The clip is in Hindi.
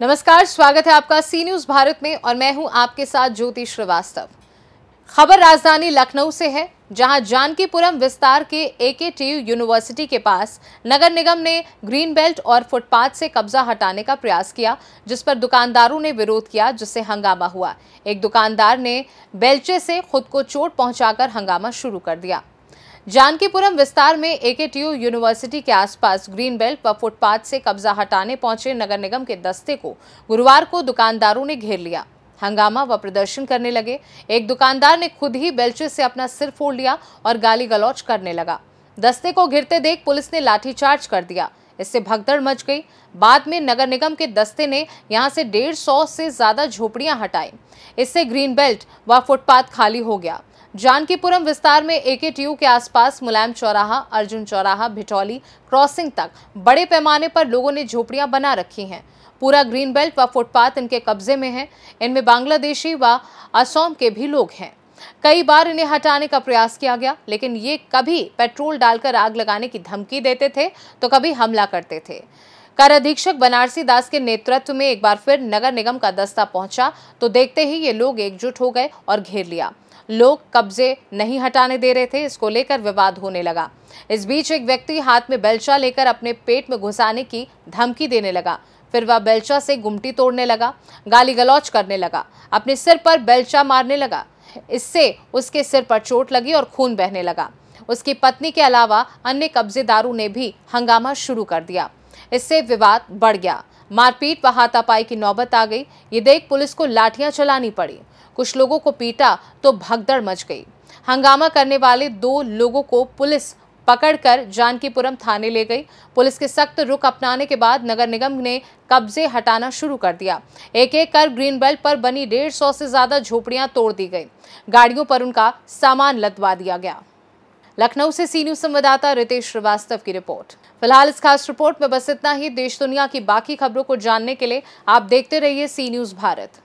नमस्कार स्वागत है आपका सी न्यूज भारत में और मैं हूं आपके साथ ज्योति श्रीवास्तव खबर राजधानी लखनऊ से है जहां जानकीपुरम विस्तार के ए यूनिवर्सिटी के पास नगर निगम ने ग्रीन बेल्ट और फुटपाथ से कब्जा हटाने का प्रयास किया जिस पर दुकानदारों ने विरोध किया जिससे हंगामा हुआ एक दुकानदार ने बेल्चे से खुद को चोट पहुंचाकर हंगामा शुरू कर दिया जानकीपुरम विस्तार में एकेटीयू यूनिवर्सिटी के आसपास ग्रीन बेल्ट व फुटपाथ से कब्जा हटाने पहुंचे नगर निगम के दस्ते को गुरुवार को दुकानदारों ने घेर लिया हंगामा व प्रदर्शन करने लगे एक दुकानदार ने खुद ही बेल्चे से अपना सिर फोड़ लिया और गाली गलौच करने लगा दस्ते को घिरते देख पुलिस ने लाठीचार्ज कर दिया इससे भगदड़ मच गई बाद में नगर निगम के दस्ते ने यहां से डेढ़ सौ से ज्यादा झोपड़ियां हटाई इससे ग्रीन बेल्ट व फुटपाथ खाली हो गया जानकीपुरम विस्तार में एके के आसपास मुलायम चौराहा अर्जुन चौराहा भिटौली क्रॉसिंग तक बड़े पैमाने पर लोगों ने झोपड़ियां बना रखी हैं पूरा ग्रीन बेल्ट व फुटपाथ इनके कब्जे में है इनमें बांग्लादेशी व असोम के भी लोग हैं कई बार इन्हें हटाने का प्रयास किया गया लेकिन ये कभी पेट्रोल डालकर आग लगाने की धमकी देते थे तो कभी हमला करते थे कर अधीक्षक बनारसी दास के नेतृत्व में एक बार फिर नगर निगम का दस्ता पहुंचा तो देखते ही ये लोग एकजुट हो गए और घेर लिया लोग कब्जे नहीं हटाने दे रहे थे इसको लेकर विवाद होने लगा इस बीच एक व्यक्ति हाथ में बेलचा लेकर अपने पेट में घुसाने की धमकी देने लगा फिर वह बेलचा से गुमटी तोड़ने लगा गाली गलौच करने लगा अपने सिर पर बेलचा मारने लगा इससे उसके सिर पर चोट लगी और खून बहने लगा उसकी पत्नी के अलावा अन्य कब्जेदारों ने भी हंगामा शुरू कर दिया इससे विवाद बढ़ गया मारपीट व हाथापाई की नौबत आ गई ये देख पुलिस को लाठियां चलानी पड़ी कुछ लोगों को पीटा तो भगदड़ मच गई हंगामा करने वाले दो लोगों को पुलिस पकड़कर जानकीपुरम थाने ले गई पुलिस के सख्त रुख अपनाने के बाद नगर निगम ने कब्जे हटाना शुरू कर दिया एक एक कर ग्रीन बेल्ट पर बनी डेढ़ सौ से ज्यादा झोपड़ियां तोड़ दी गई गाड़ियों पर उनका सामान लदवा दिया गया लखनऊ से सी न्यूज संवाददाता रितेश श्रीवास्तव की रिपोर्ट फिलहाल इस खास रिपोर्ट में बस इतना ही देश दुनिया की बाकी खबरों को जानने के लिए आप देखते रहिए सी न्यूज भारत